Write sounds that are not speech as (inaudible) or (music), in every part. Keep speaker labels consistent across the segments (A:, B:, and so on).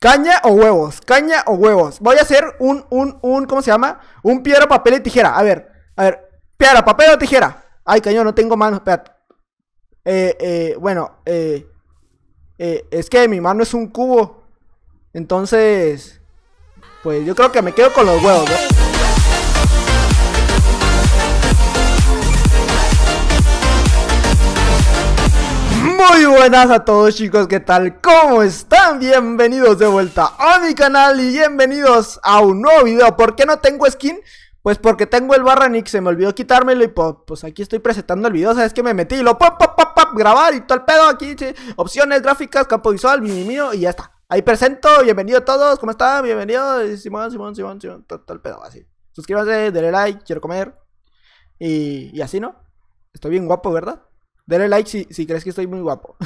A: Caña o huevos, caña o huevos. Voy a hacer un, un, un, ¿cómo se llama? Un piedra, papel y tijera. A ver, a ver, piedra, papel o tijera. Ay, cañón, no tengo manos, espérate. Eh, eh, bueno, eh, eh, es que mi mano es un cubo. Entonces, pues yo creo que me quedo con los huevos, ¿no? Muy buenas a todos chicos, ¿qué tal? ¿Cómo están? Bienvenidos de vuelta a mi canal y bienvenidos a un nuevo video ¿Por qué no tengo skin? Pues porque tengo el barra nick, se me olvidó quitármelo y pues aquí estoy presentando el video, sabes que me metí y lo pop, pop, pop, grabar y todo el pedo aquí sí. Opciones, gráficas, campo visual, mío y ya está Ahí presento, bienvenido a todos, ¿cómo están? Bienvenido, Simón, Simón, Simón, Simón, todo, el pedo así Suscríbanse, denle like, quiero comer y así, ¿no? Estoy bien guapo, ¿verdad? Denle like si, si crees que estoy muy guapo. (laughs)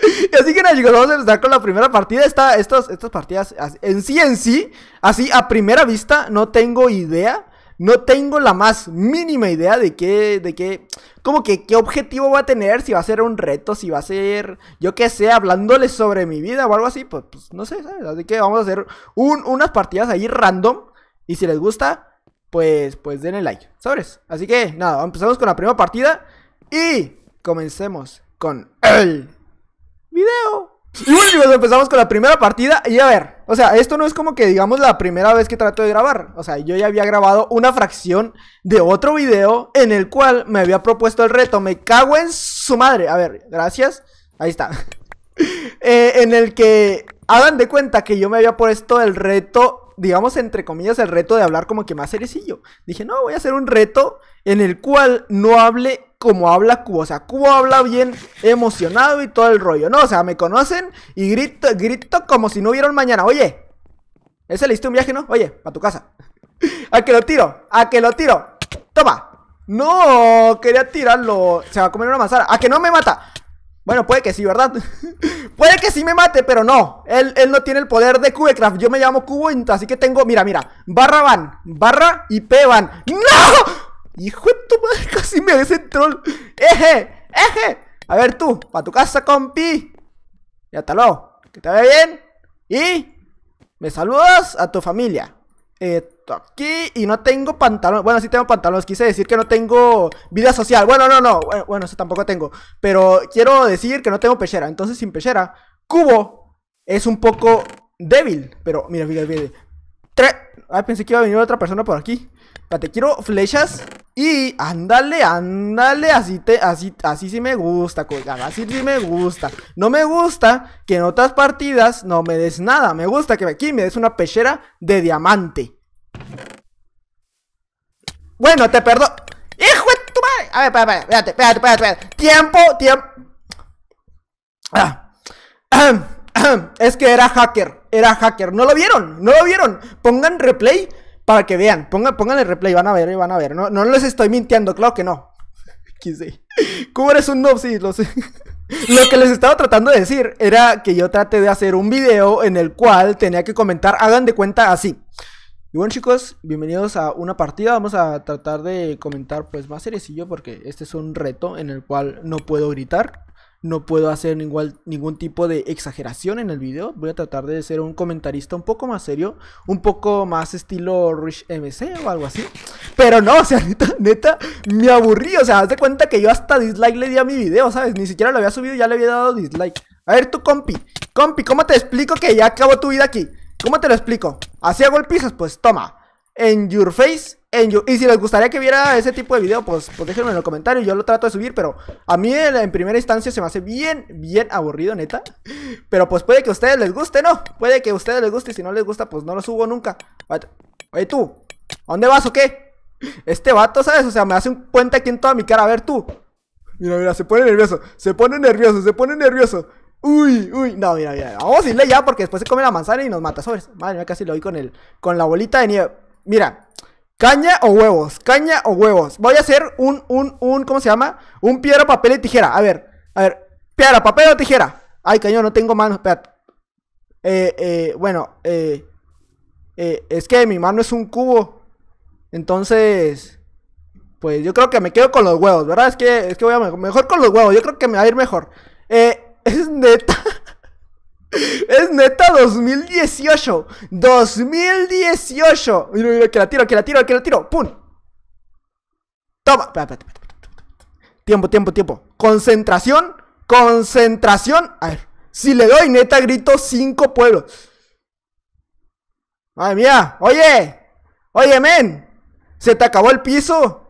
A: y así que nada, chicos, vamos a empezar con la primera partida. Esta, estas, estas partidas, en sí, en sí, así a primera vista, no tengo idea. No tengo la más mínima idea de qué, de qué, como que qué objetivo va a tener, si va a ser un reto, si va a ser, yo qué sé, hablándoles sobre mi vida o algo así, pues, pues, no sé, ¿sabes? Así que vamos a hacer unas partidas ahí random y si les gusta, pues, pues denle like, ¿sabes? Así que nada, empezamos con la primera partida y comencemos con el video. Y bueno empezamos con la primera partida y a ver, o sea, esto no es como que digamos la primera vez que trato de grabar O sea, yo ya había grabado una fracción de otro video en el cual me había propuesto el reto Me cago en su madre, a ver, gracias, ahí está (laughs) eh, En el que hagan de cuenta que yo me había puesto el reto, digamos entre comillas, el reto de hablar como que más cerecillo. Dije, no, voy a hacer un reto en el cual no hable como habla Cubo. O sea, Cubo habla bien emocionado y todo el rollo, ¿no? O sea, me conocen y grito, grito como si no hubiera un mañana. Oye, ese le hiciste un viaje, ¿no? Oye, a tu casa. (laughs) a que lo tiro, a que lo tiro. Toma. No, quería tirarlo. Se va a comer una manzana. A que no me mata. Bueno, puede que sí, ¿verdad? (laughs) puede que sí me mate, pero no. Él, él no tiene el poder de Cubecraft. Yo me llamo Cubo, así que tengo. Mira, mira. Barra van. Barra y P van. ¡No! Hijo de tu madre, (laughs) casi me hace troll. ¡Eje! ¡Eje! A ver tú, para tu casa, compi. Ya hasta luego. Que te vaya bien. Y me saludas a tu familia. Esto aquí. Y no tengo pantalón. Bueno, sí tengo pantalones. Quise decir que no tengo vida social. Bueno, no, no. Bueno, eso tampoco tengo. Pero quiero decir que no tengo pechera. Entonces, sin pechera, Cubo es un poco débil. Pero, mira, mira, mira. Tres. Ay, pensé que iba a venir otra persona por aquí. Te quiero flechas y ándale, ándale, así te, así, así sí me gusta, así sí me gusta. No me gusta que en otras partidas no me des nada, me gusta que aquí me des una pechera de diamante. Bueno, te perdono. ¡Hijo de tu madre! A ver, espérate, espérate, espérate, espérate, espérate. Tiempo, tiempo. Ah. Es que era hacker, era hacker. ¿No lo vieron? ¿No lo vieron? Pongan replay para que vean. Pongan, el replay, van a ver, van a ver. No, no les estoy mintiendo, claro que no. Quise. ¿Cómo eres un no? Sí, lo sé. (laughs) Lo que les estaba tratando de decir era que yo traté de hacer un video en el cual tenía que comentar, hagan de cuenta así. Y bueno chicos, bienvenidos a una partida, vamos a tratar de comentar pues más seriecillo porque este es un reto en el cual no puedo gritar no puedo hacer ningún, tipo de exageración en el video. Voy a tratar de ser un comentarista un poco más serio, un poco más estilo Rich MC o algo así. Pero no, o sea, (laughs) neta, neta, me aburrí. O sea, haz de cuenta que yo hasta dislike le di a mi video, ¿sabes? Ni siquiera lo había subido ya le había dado dislike. A ver, tú, compi, compi, ¿cómo te explico que ya acabó tu vida aquí? ¿Cómo te lo explico? Así hago pues toma. En your face, y si les gustaría que viera ese tipo de video, pues, pues déjenme en los comentarios Yo lo trato de subir, pero a mí en, primera instancia se me hace bien, bien aburrido, neta. Pero pues puede que a ustedes les guste, ¿no? Puede que a ustedes les guste y si no les gusta, pues no lo subo nunca. Oye, tú, ¿a dónde vas o qué? Este vato, ¿sabes? O sea, me hace un puente aquí en toda mi cara. A ver, tú. Mira, mira, se pone nervioso, se pone nervioso, se pone nervioso. Uy, uy, no, mira, mira, vamos a irle ya porque después se come la manzana y nos mata. Sobres, madre mía, casi lo doy con el, con la bolita de nieve. Mira, Caña o huevos, caña o huevos. Voy a hacer un, un, un, ¿cómo se llama? Un piedra, papel y tijera. A ver, a ver, piedra, papel o tijera. Ay, cañón, no tengo manos, espérate. Eh, eh, bueno, eh, eh, es que mi mano es un cubo. Entonces, pues yo creo que me quedo con los huevos, ¿verdad? Es que, es que voy a mejor, mejor con los huevos, yo creo que me va a ir mejor. Eh, (laughs) es neta. Es neta 2018. 2018. Mira, mira, que la tiro, que la tiro, que la tiro. ¡Pum! Toma. Tiempo, tiempo, tiempo. Concentración. Concentración. A ver. Si le doy, neta, grito cinco pueblos. Madre mía. Oye. Oye, men. Se te acabó el piso.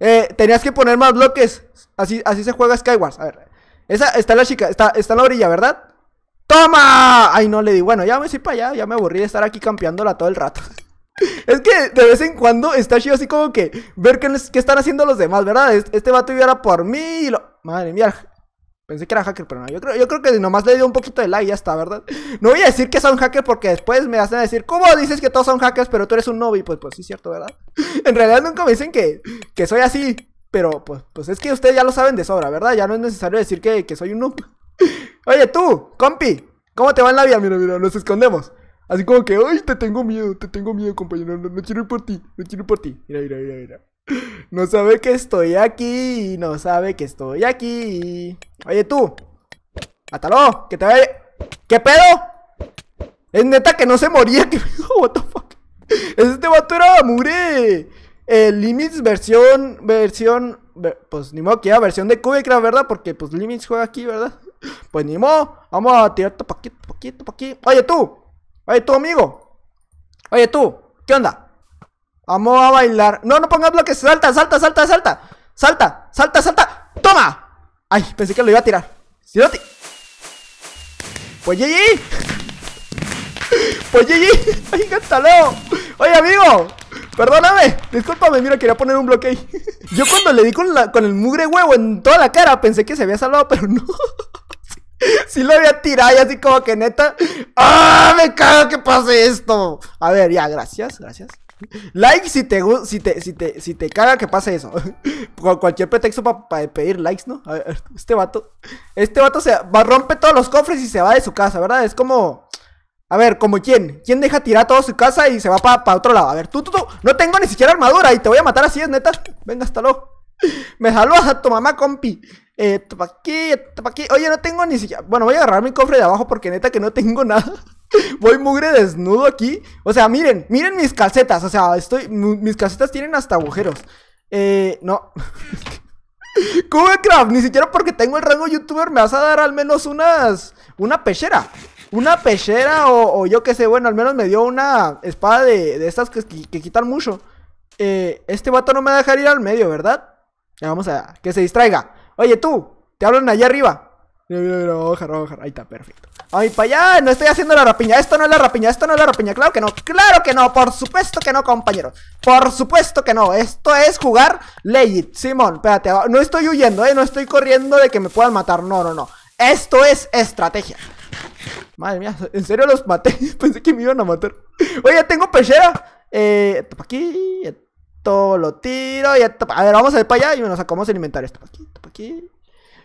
A: Eh, tenías que poner más bloques. Así, así se juega Skywars. A ver. Esa, está la chica. Está, está en la orilla, ¿verdad? ¡Toma! Ay, no, le di, bueno, ya me estoy para allá, ya me aburrí de estar aquí campeándola todo el rato. (laughs) es que de vez en cuando está chido así como que ver qué, están haciendo los demás, ¿verdad? Este vato era por mí y lo... Madre mía, pensé que era hacker, pero no, yo creo, yo creo que nomás le dio un poquito de like y ya está, ¿verdad? No voy a decir que son hackers porque después me hacen decir, ¿cómo dices que todos son hackers pero tú eres un novio Pues, pues sí, cierto, ¿verdad? (laughs) en realidad nunca me dicen que, que soy así, pero pues, pues es que ustedes ya lo saben de sobra, ¿verdad? Ya no es necesario decir que, que soy un noob. Oye, tú, compi, ¿cómo te va en la vida? Mira, mira, nos escondemos. Así como que, ay, te tengo miedo, te tengo miedo, compañero. No, quiero ir por ti, no quiero ir por ti. Mira, mira, mira, mira. No sabe que estoy aquí, no sabe que estoy aquí. Oye, tú, ¡Atalo! que te vaya. ¿Qué pedo? Es neta que no se moría, (laughs) que what the fuck. Este vato era mure. Limits versión, versión, pues ni modo que era versión de Cubecraft, ¿verdad? Porque pues Limits juega aquí, ¿verdad? Pues ni modo, vamos a tirar todo paquito, paquito, Oye tú, oye tú, amigo. Oye tú, ¿qué onda? Vamos a bailar. No, no pongas bloques, salta, salta, salta, salta. Salta, salta, salta. ¡Toma! Ay, pensé que lo iba a tirar. ¡Sí, no Pues GG. (laughs) Pues GG. (laughs) Ay, cántalo! Oye, amigo. Perdóname, discúlpame, mira, quería poner un bloque ahí. (laughs) Yo cuando le di con el mugre huevo en toda la cara pensé que se había salvado, pero no. Si (laughs) lo había tirado y así como que neta. ¡Ah! ¡Me cago que pase esto! A ver, ya, gracias, gracias. Like si te, si te, si te, si te caga que pase eso. Con (laughs) cualquier pretexto para pedir likes, ¿no? A ver, este vato. Este vato se va, rompe todos los cofres y se va de su casa, ¿verdad? Es como. A ver, ¿como quién? ¿Quién deja tirar toda su casa y se va para otro lado? A ver, tú, tú, tú. No tengo ni siquiera armadura y te voy a matar así, es neta. Venga, hasta luego. Me saludas a tu mamá, compi. Eh, esto pa' aquí, Oye, no tengo ni siquiera. Bueno, voy a agarrar mi cofre de abajo porque neta que no tengo (laughs) nada. Voy mugre desnudo aquí. O sea, miren, miren mis calcetas. O sea, estoy. Mis calcetas tienen hasta agujeros. Eh, no. (laughs) Cubecraft, ni siquiera porque tengo el rango youtuber me vas a dar al menos unas. Una pechera. Una pechera o, yo qué sé, bueno, al menos me dio una espada de, estas que, que, que quitan mucho. Eh, este vato no me va a dejar ir al medio, ¿verdad? Vamos a que se distraiga. Oye, tú, te hablan allá arriba. Roja, roja, ahí está, perfecto. Ay, para allá, no estoy haciendo la rapiña. Esto no es la rapiña, esto no es la rapiña. Claro que no, claro que no, por supuesto que no, compañero. Por supuesto que no. Esto es jugar legit. Simón, espérate, ah, no estoy huyendo, eh. No estoy corriendo de que me puedan matar. No, no, no. Esto es estrategia. Madre mía, ¿en serio los maté? (laughs) Pensé que me iban a matar. Oye, tengo pechera. Eh, aquí. Todo lo tiro y A ver, vamos a ir para allá y nos sacamos el inventario. Esto aquí,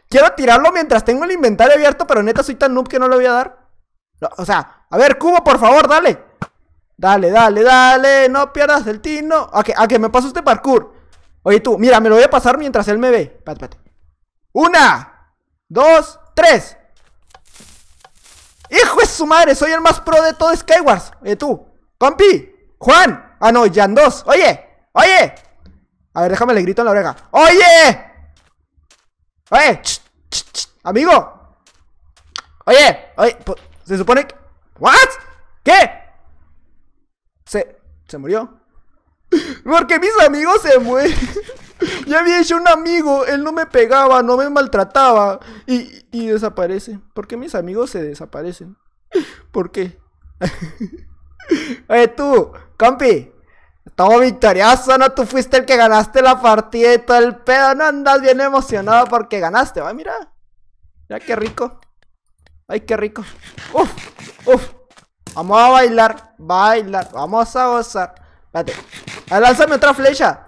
A: Quiero tirarlo mientras tengo el inventario abierto, pero neta soy tan noob que no lo voy a dar. o sea, a ver, cubo, por favor, dale. Dale, dale, dale. No pierdas el tino. A que, me pasó este parkour. Oye, tú, mira, me lo voy a pasar mientras él me ve. Espérate, Una, dos, tres. ¡Hijo de su madre! Soy el más pro de todo Skywars. Oye, tú, compi, Juan. Ah, no, Jan 2. Oye, ¡Oye! A ver, déjame le grito en la oreja. ¡Oye! ¡Oye! ¡Amigo! ¡Oye! ¡Oye! Se supone que... ¿What? ¿Qué? Se... Se murió. Porque mis amigos se mueren. (laughs) ya había hecho un amigo. Él no me pegaba, no me maltrataba. Y, desaparece. ¿Por qué mis amigos se desaparecen? ¿Por qué? (laughs) Oye, tú, campi todo victorioso, ¿no? Tú fuiste el que ganaste la partida y todo el pedo, ¿no? Andas bien emocionado porque ganaste, va, mira. Mira qué rico. Ay, qué rico. Uf, uf. Vamos a bailar, bailar, vamos a gozar. Espérate. Ah, lánzame otra flecha.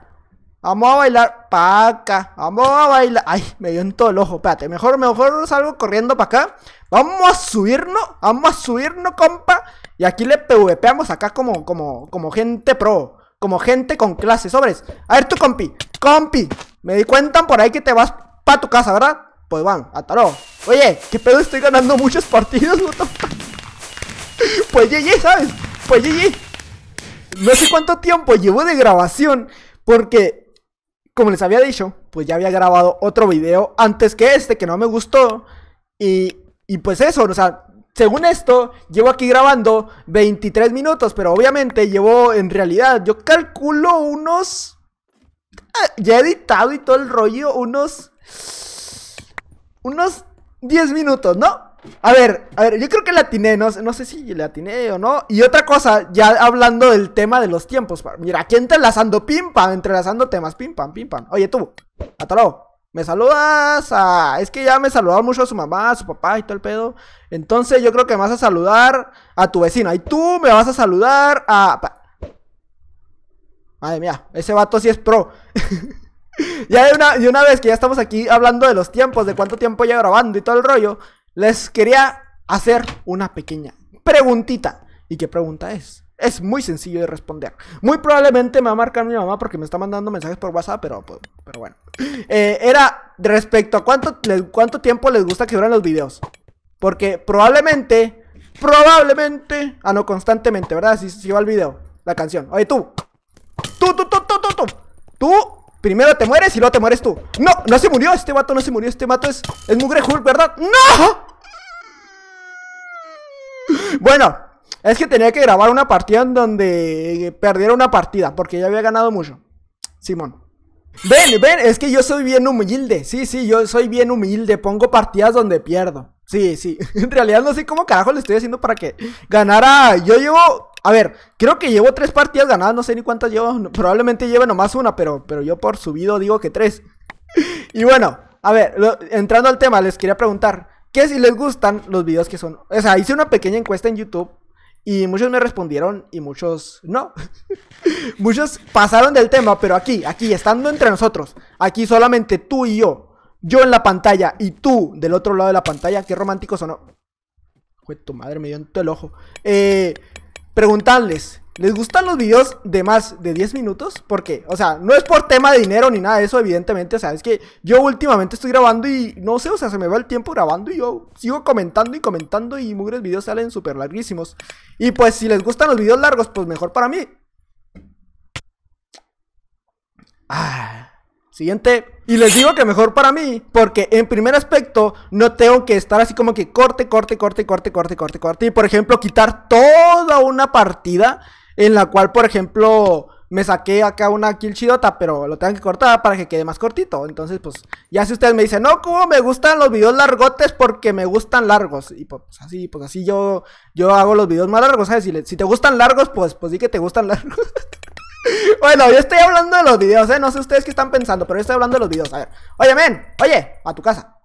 A: Vamos a bailar para acá. Vamos a bailar. Ay, me dio en todo el ojo. Espérate, mejor, mejor salgo corriendo para acá. Vamos a subirnos. Vamos a subirnos, compa. Y aquí le PvPamos acá como, como, como gente pro como gente con clase, sobres. A ver, tu compi, compi. Me di cuenta por ahí que te vas pa' tu casa, ¿verdad? Pues van, ataró. Oye, qué pedo, estoy ganando muchos partidos, puto. (laughs) pues GG, ¿sabes? Pues GG. No sé cuánto tiempo llevo de grabación, porque, como les había dicho, pues ya había grabado otro video antes que este, que no me gustó. Y, y pues eso, o sea, según esto, llevo aquí grabando 23 minutos, pero obviamente llevo en realidad, yo calculo unos... Ah, ya he editado y todo el rollo, unos... Unos 10 minutos, ¿no? A ver, a ver, yo creo que le atiné, no, sé si le atiné o no. Y otra cosa, ya hablando del tema de los tiempos. Mira, aquí entrelazando, pim pam, entrelazando temas, pim pam, pim pam. Oye, tú, ¿atalo? me saludas a... Es que ya me saludaron mucho a su mamá, a su papá y todo el pedo. Entonces yo creo que me vas a saludar a tu vecina. Y tú me vas a saludar a... Madre mía, ese vato sí es pro. (laughs) ya de una, una vez que ya estamos aquí hablando de los tiempos, de cuánto tiempo ya grabando y todo el rollo, les quería hacer una pequeña preguntita. ¿Y qué pregunta es? Es muy sencillo de responder. Muy probablemente me va a marcar mi mamá porque me está mandando mensajes por WhatsApp, pero pues, pero bueno. Eh, era respecto a cuánto, cuánto tiempo les gusta que duran los videos. Porque probablemente, probablemente, ah no, constantemente, ¿verdad? Si, si va el video, la canción. Oye, tú, tú, tú, tú, tú, tú, tú, primero te mueres y luego te mueres tú. No, no se murió, este vato no se murió, este vato es, es mugre Hulk, ¿verdad? ¡No! Bueno, es que tenía que grabar una partida en donde eh, perdiera una partida, porque ya había ganado mucho. Simón. Ven, ven, es que yo soy bien humilde. Sí, sí, yo soy bien humilde. Pongo partidas donde pierdo. Sí, sí. (laughs) En realidad no sé cómo carajo le estoy haciendo para que ganara. Yo llevo. A ver, creo que llevo tres partidas ganadas. No sé ni cuántas llevo. Probablemente lleve nomás una, pero, pero yo por subido digo que tres. (laughs) Y bueno, a ver, entrando al tema, les quería preguntar. ¿Qué si les gustan los videos que son? O sea, hice una pequeña encuesta en YouTube y muchos me respondieron y muchos no. (laughs) muchos pasaron del tema, pero aquí, aquí, estando entre nosotros, aquí solamente tú y yo, yo en la pantalla y tú del otro lado de la pantalla, qué romántico sonó no. tu madre me dio en todo el ojo. Eh, preguntarles, ¿Les gustan los videos de más de 10 minutos? ¿Por qué? O sea, no es por tema de dinero ni nada de eso, evidentemente. O sea, es que yo últimamente estoy grabando y no sé, o sea, se me va el tiempo grabando y yo sigo comentando y comentando y mugres videos salen súper larguísimos. Y pues si les gustan los videos largos, pues mejor para mí. Ah, siguiente. Y les digo que mejor para mí, porque en primer aspecto no tengo que estar así como que corte, corte, corte, corte, corte, corte, corte. Y por ejemplo, quitar toda una partida en la cual, por ejemplo, me saqué acá una kill chidota, pero lo tengo que cortar para que quede más cortito. Entonces, pues, ya si ustedes me dicen, no, como me gustan los videos largotes porque me gustan largos. Y pues, pues así, pues así yo, yo hago los videos más largos, ¿sabes? Si, te gustan largos, pues, pues sí que te gustan largos. (laughs) bueno, yo estoy hablando de los videos, ¿eh? No sé ustedes qué están pensando, pero yo estoy hablando de los videos. A ver, oye, men, oye, a tu casa.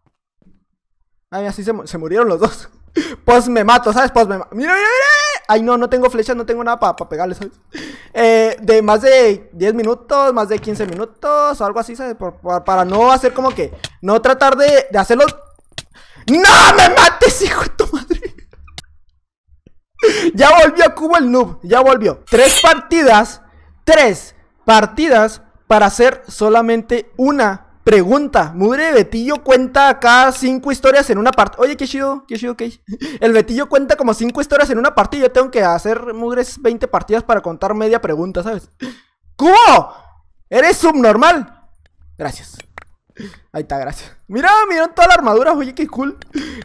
A: Ay, así se, se murieron los dos. (laughs) pues me mato, ¿sabes? Pues me mato. Mira, mira, mira. Ay, no, no tengo flecha, no tengo nada para pegarle, pegarles. Eh, de más de 10 minutos, más de 15 minutos, o algo así, ¿sabes? para no hacer como que. No tratar de, hacerlo. ¡No me mates, hijo de tu madre! (laughs) ya volvió Cubo el noob, ya volvió. Tres partidas, tres partidas para hacer solamente una Pregunta, Mudre Betillo cuenta acá cinco historias en una partida Oye, qué chido, qué chido, ok. (laughs) El Betillo cuenta como cinco historias en una partida. Yo tengo que hacer mudres 20 partidas para contar media pregunta, ¿sabes? ¿Cómo? ¡Eres subnormal! Gracias. Ahí está, gracias. Mira, miren toda la armadura, oye, qué cool.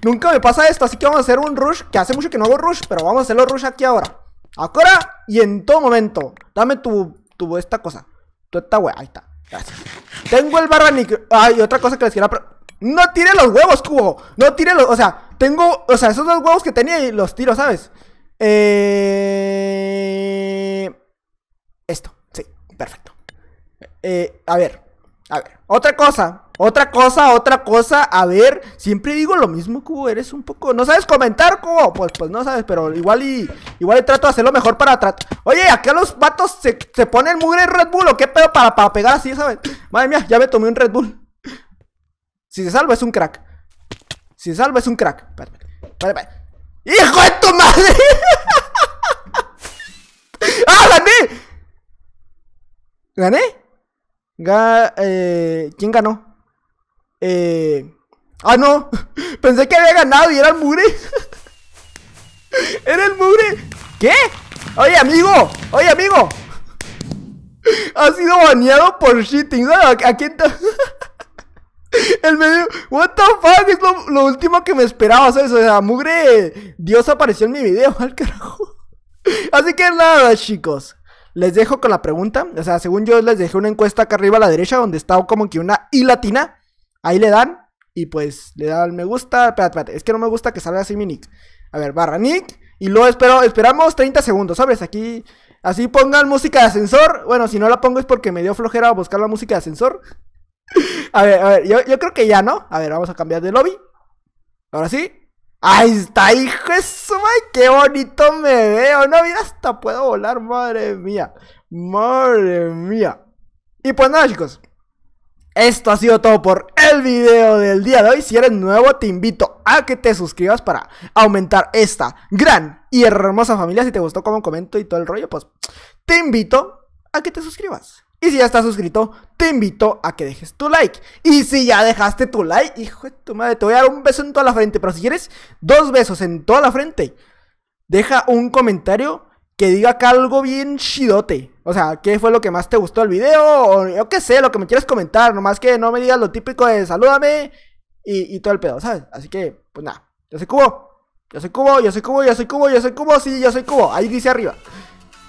A: Nunca me pasa esto, así que vamos a hacer un rush. Que hace mucho que no hago rush, pero vamos a hacerlo rush aquí ahora. Ahora y en todo momento. Dame tu, tu esta cosa. Tu esta wea, ahí está. Tengo el barba ni... Ay, otra cosa que les quiero. No tire los huevos, cubo. No tire los... O sea, tengo... O sea, esos dos huevos que tenía y los tiro, ¿sabes? Eh... Esto. Sí, perfecto. Eh, a ver. A ver. Otra cosa otra cosa, otra cosa. A ver, siempre digo lo mismo, Cubo. Eres un poco. ¿No sabes comentar, Cubo? Pues, pues no sabes, pero igual y. Igual y trato de hacer lo mejor para tratar. Oye, a los vatos se, se ponen mugre Red Bull o qué pedo para, para pegar así, ¿sabes? Madre mía, ya me tomé un Red Bull. Si se salva es un crack. Si se salva es un crack. ¡Hijo de tu madre! (laughs) ¡Ah, gané! ¿Gané? Ga eh, ¿Quién ganó? Eh... Ah, no. (laughs) Pensé que había ganado y era el mugre. (laughs) era el mugre. ¿Qué? Oye, amigo. Oye, amigo. (laughs) Ha sido baneado por shitting. Aquí está. El medio. What the fuck? Es lo, último que me esperaba, ¿sabes? O sea, mugre. Dios apareció en mi video, al carajo. Así que nada, chicos. Les dejo con la pregunta. O sea, según yo les dejé una encuesta acá arriba a la derecha donde estaba como que una I latina. Ahí le dan y pues le dan me gusta. Espérate, espérate, es que no me gusta que salga así mi nick. A ver, barra nick. Y luego espero, esperamos 30 segundos, ¿sabes? Aquí, así pongan música de ascensor. Bueno, si no la pongo es porque me dio flojera buscar la música de ascensor. (laughs) a ver, a ver, yo, yo creo que ya, ¿no? A ver, vamos a cambiar de lobby. Ahora sí. Ahí está, hijo de su madre, qué bonito me veo. No, mira, hasta puedo volar, madre mía. Madre mía. Y pues nada, chicos. Esto ha sido todo por el video del día de hoy. Si eres nuevo, te invito a que te suscribas para aumentar esta gran y hermosa familia. Si te gustó como comento y todo el rollo, pues te invito a que te suscribas. Y si ya estás suscrito, te invito a que dejes tu like. Y si ya dejaste tu like, hijo de tu madre, te voy a dar un beso en toda la frente. Pero si quieres dos besos en toda la frente, deja un comentario que diga acá algo bien chidote. O sea, ¿qué fue lo que más te gustó del video? O yo qué sé, lo que me quieres comentar. Nomás que no me digas lo típico de salúdame y todo el pedo, ¿sabes? Así que, pues nada. Yo soy Cubo. Yo soy Cubo, yo soy Cubo, yo soy Cubo, yo soy Cubo. Sí, yo soy Cubo. Ahí dice arriba.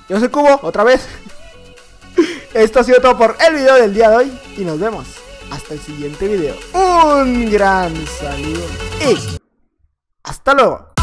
A: Yo soy Cubo, otra vez. (laughs) Esto ha sido todo por el video del día de hoy. Y nos vemos hasta el siguiente video. Un gran saludo. Y hasta luego.